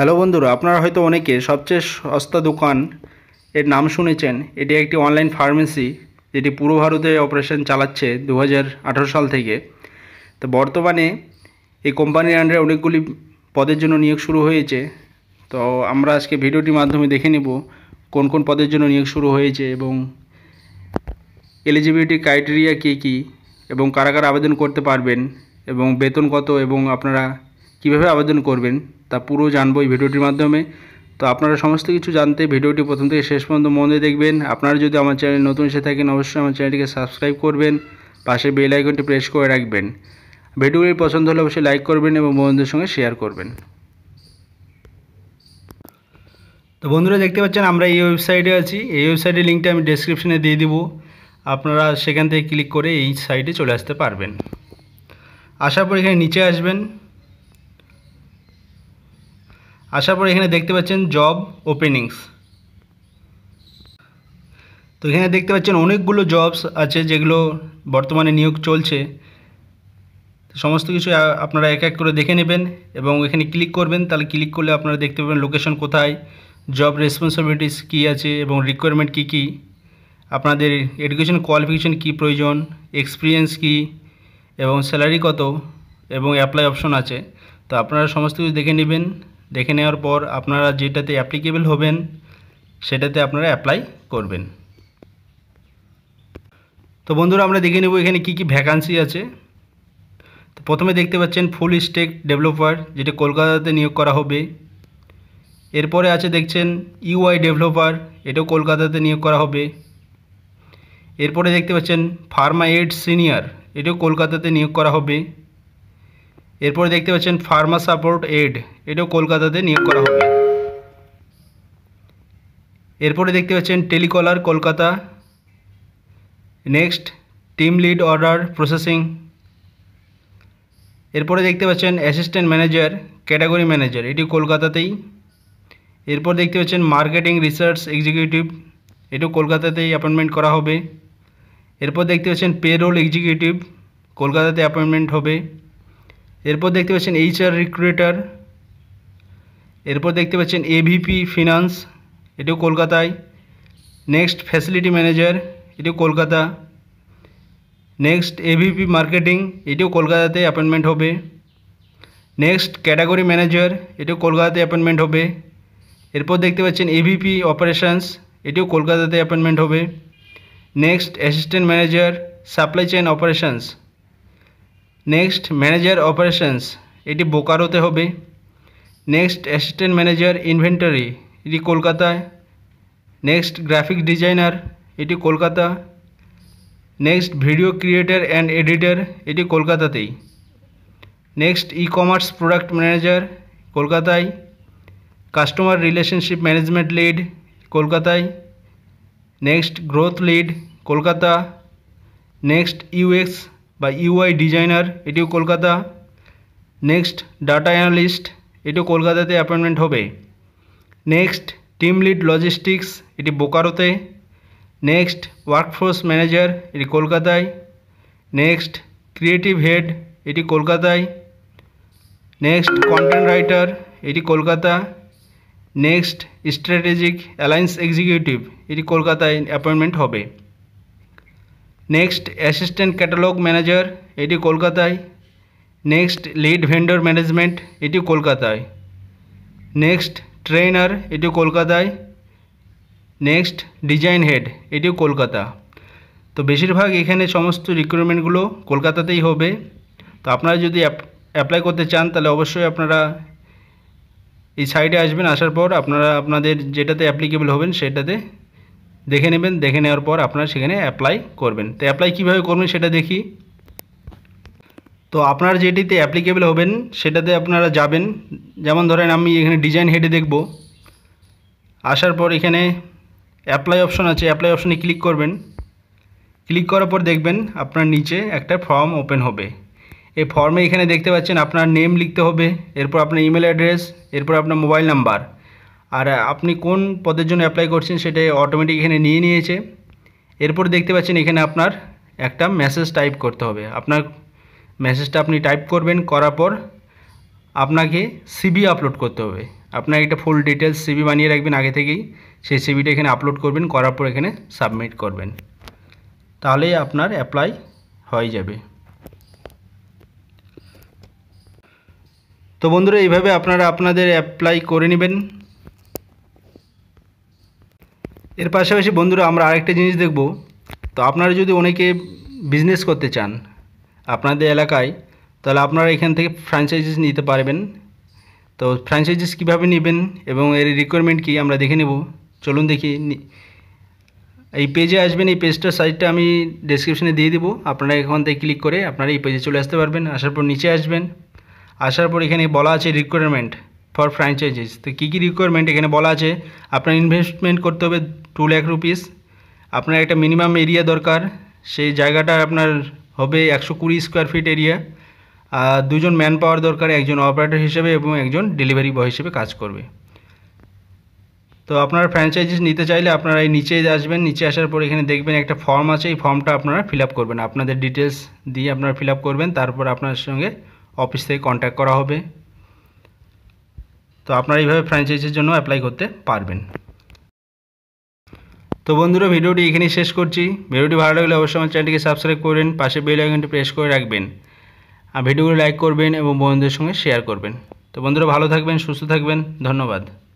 hello বন্ধুরা আপনারা হয়তো অনেকে সবচেয়ে সস্তা দোকান এর নাম শুনেছেন এটি একটি অনলাইন ফার্মেসি যেটি পুরো ভারতে অপারেশন চালাচ্ছে দু সাল থেকে তো বর্তমানে এই কোম্পানির আন্ডারে অনেকগুলি পদের জন্য নিয়োগ শুরু হয়েছে তো আমরা আজকে ভিডিওটির মাধ্যমে দেখে নেব কোন কোন পদের জন্য নিয়োগ শুরু হয়েছে এবং এলিজিবিলিটি ক্রাইটেরিয়া কী কী এবং কারা কারা আবেদন করতে পারবেন এবং বেতন কত এবং আপনারা কিভাবে আবেদন করবেন তা পুরো জানবো এই ভিডিওটির মাধ্যমে তো আপনারা সমস্ত কিছু জানতে ভিডিওটি প্রথম থেকে শেষ পর্যন্ত মন দিয়ে দেখবেন আপনারা যদি আমার চ্যানেল নতুন এসে থাকেন অবশ্যই আমার চ্যানেলটিকে সাবস্ক্রাইব করবেন পাশে বেল আইকনটি প্রেস করে রাখবেন ভিডিওটি পছন্দ হলে অবশ্যই লাইক করবেন এবং বন্ধুদের সঙ্গে শেয়ার করবেন তো বন্ধুরা দেখতে পাচ্ছেন আমরা এই ওয়েবসাইটে আছি এই ওয়েবসাইটের লিঙ্কটা আমি ডেসক্রিপশনে দিয়ে দিব আপনারা সেখান থেকে ক্লিক করে এই সাইটে চলে আসতে পারবেন আসার পর এখানে নিচে আসবেন আসার পর এখানে দেখতে পাচ্ছেন জব ওপেনিংস তো এখানে দেখতে পাচ্ছেন অনেকগুলো জবস আছে যেগুলো বর্তমানে নিয়োগ চলছে সমস্ত কিছু আপনারা এক এক করে দেখে নেবেন এবং এখানে ক্লিক করবেন তাহলে ক্লিক করলে আপনারা দেখতে পাবেন লোকেশন কোথায় জব রেসপন্সিবিলিটিস কী আছে এবং রিকোয়ারমেন্ট কী কী আপনাদের এডুকেশন কোয়ালিফিকেশান কী প্রয়োজন এক্সপিরিয়েন্স কী এবং স্যালারি কত এবং অ্যাপ্লাই অপশন আছে তো আপনারা সমস্ত কিছু দেখে নেবেন দেখে নেওয়ার পর আপনারা যেটাতে অ্যাপ্লিকেবল হবেন সেটাতে আপনারা অ্যাপ্লাই করবেন তো বন্ধুরা আমরা দেখে নেব এখানে কি কি ভ্যাকান্সি আছে তো প্রথমে দেখতে পাচ্ছেন ফুল স্টেক ডেভেলপার যেটা কলকাতাতে নিয়োগ করা হবে এরপরে আছে দেখছেন ইউআই ডেভেলপার এটাও কলকাতাতে নিয়োগ করা হবে এরপরে দেখতে পাচ্ছেন ফার্মা এইড সিনিয়র এটাও কলকাতাতে নিয়োগ করা হবে এরপরে দেখতে পাচ্ছেন ফার্মা সাপোর্ট এড এটাও কলকাতাতে নিয়োগ করা হবে এরপরে দেখতে পাচ্ছেন telecaller Kolkata next team lead order processing এরপরে দেখতে পাচ্ছেন অ্যাসিস্ট্যান্ট ম্যানেজার ক্যাটাগরি ম্যানেজার এটি কলকাতাতেই এরপর দেখতে পাচ্ছেন মার্কেটিং রিসার্চ এক্সিকিউটিভ এটিও কলকাতাতেই অ্যাপয়েন্টমেন্ট করা হবে এরপর দেখতে পাচ্ছেন পেরোল এক্সিকিউটিভ কলকাতাতে অ্যাপয়েন্টমেন্ট হবে এরপর দেখতে পাচ্ছেন এইচআর রিক্রুটার এরপর দেখতে পাচ্ছেন এভিপি ফিনান্স এটিও কলকাতায় নেক্সট ফ্যাসিলিটি ম্যানেজার এটিও কলকাতা নেক্সট এভিপি মার্কেটিং এটিও কলকাতাতে অ্যাপয়েন্টমেন্ট হবে নেক্সট ক্যাটাগরি ম্যানেজার এটিও কলকাতাতে অ্যাপয়েন্টমেন্ট হবে এরপর দেখতে পাচ্ছেন এভিপি অপারেশানস এটিও কলকাতাতে অ্যাপয়েন্টমেন্ট হবে next assistant manager supply chain operations next manager operations এটি বোকারোতে হবে নেক্সট অ্যাসিস্ট্যান্ট ম্যানেজার ইনভেন্টারি এটি কলকাতায় নেক্সট গ্রাফিক ডিজাইনার এটি Kolkata next video creator and editor এটি কলকাতাতেই next e commerce product manager কলকাতায় কাস্টমার রিলেশনশিপ ম্যানেজমেন্ট লিড কলকাতায় next growth lead Kolkata next UX বা ইউআই e ডিজাইনার এটিও কলকাতা নেক্সট ডাটা অ্যানালিস্ট এটিও কলকাতাতে অ্যাপয়েন্টমেন্ট হবে নেক্সট টিম লিড লজিস্টিক্স এটি বোকারোতে নেক্সট ওয়ার্কফোর্স ম্যানেজার এটি কলকাতায় নেক্সট ক্রিয়েটিভ হেড এটি কলকাতায় নেক্সট কন্টেন্ট রাইটার এটি Kolkata next strategic alliance executive এটি কলকাতায় অ্যাপয়েন্টমেন্ট হবে নেক্সট অ্যাসিস্ট্যান্ট ক্যাটালগ ম্যানেজার এটি কলকাতায় নেক্সট লিড ভেন্ডর ম্যানেজমেন্ট এটি কলকাতায় নেক্সট ট্রেনার এটি কলকাতায় নেক্সট ডিজাইন হেড এটিও কলকাতা তো বেশিরভাগ এখানে সমস্ত রিক্রুটমেন্টগুলো কলকাতাতেই হবে তো আপনারা যদি অ্যাপ্লাই করতে চান তাহলে অবশ্যই আপনারা এই সাইডে আসবেন আসার পর আপনারা আপনাদের যেটাতে অ্যাপ্লিকেবল হবেন সেটাতে দেখে নেবেন দেখে নেওয়ার পর আপনারা সেখানে অ্যাপ্লাই করবেন তো অ্যাপ্লাই কীভাবে করবেন সেটা দেখি তো আপনার যেটিতে অ্যাপ্লিকেবল হবেন সেটাতে আপনারা যাবেন যেমন ধরেন আমি এখানে ডিজাইন হেডে দেখব আসার পর এখানে অ্যাপ্লাই অপশন আছে অ্যাপ্লাই অপশনে ক্লিক করবেন ক্লিক করার পর দেখবেন আপনার নিচে একটা ফর্ম ওপেন হবে এই ফর্মে এখানে দেখতে পাচ্ছেন আপনার নেম লিখতে হবে এরপর আপনার ইমেল অ্যাড্রেস এরপর আপনার মোবাইল নাম্বার আর আপনি কোন পদের জন্য অ্যাপ্লাই করছেন সেটা অটোমেটিক এখানে নিয়ে নিয়েছে এরপর দেখতে পাচ্ছেন এখানে আপনার একটা মেসেজ টাইপ করতে হবে আপনার মেসেজটা আপনি টাইপ করবেন করার পর আপনাকে সিবি আপলোড করতে হবে আপনার একটা ফুল ডিটেলস সিবি বানিয়ে রাখবেন আগে থেকেই সেই সিবিটা এখানে আপলোড করবেন করার পর এখানে সাবমিট করবেন তাহলে আপনার অ্যাপ্লাই হয়ে যাবে তো বন্ধুরা এইভাবে আপনারা আপনাদের অ্যাপ্লাই করে নেবেন এর পাশাপাশি বন্ধুরা আমরা আরেকটা জিনিস দেখব তো আপনারা যদি অনেকে বিজনেস করতে চান আপনাদের এলাকায় তাহলে আপনারা এখান থেকে ফ্র্যাঞ্চাইজিস নিতে পারবেন তো ফ্র্যাঞ্চাইজিস কীভাবে নেবেন এবং এর রিকোয়ারমেন্ট কী আমরা দেখে নেব চলুন দেখি এই পেজে আসবেন এই পেজটার সাইজটা আমি ডেসক্রিপশানে দিয়ে দেবো আপনারা এখান থেকে ক্লিক করে আপনারা এই পেজে চলে আসতে পারবেন আসার পর নিচে আসবেন আসার পর এখানে বলা আছে রিকোয়ারমেন্ট ফর ফ্র্যাঞ্চাইজিস তো কী কী রিকোয়ারমেন্ট এখানে বলা আছে আপনার ইনভেস্টমেন্ট করতে হবে টু ল্যাখ রুপিস আপনার একটা মিনিমাম এরিয়া দরকার সেই জায়গাটা আপনার হবে একশো কুড়ি স্কোয়ার ফিট এরিয়া আর দুজন ম্যান পাওয়ার দরকার একজন অপারেটর হিসেবে এবং একজন ডেলিভারি বয় হিসেবে কাজ করবে তো আপনার ফ্র্যাঞ্চাইজিস নিতে চাইলে আপনারা এই নিচে আসবেন নিচে আসার পর এখানে দেখবেন একটা ফর্ম আছে এই ফর্মটা আপনারা ফিল করবেন আপনাদের ডিটেলস দিয়ে আপনারা ফিল করবেন তারপর আপনার সঙ্গে অফিস থেকে কন্ট্যাক্ট করা হবে তো আপনারা এইভাবে ফ্র্যাঞ্চাইজির জন্য অ্যাপ্লাই করতে পারবেন তো বন্ধুরা ভিডিওটি এখানেই শেষ করছি ভিডিওটি ভালো লাগলে অবশ্যই আমার চ্যানেলটিকে সাবস্ক্রাইব করবেন পাশে বেল আইকনটি প্রেস করে রাখবেন আর ভিডিওগুলো লাইক করবেন এবং বন্ধুদের সঙ্গে শেয়ার করবেন তো বন্ধুরা ভালো থাকবেন সুস্থ থাকবেন ধন্যবাদ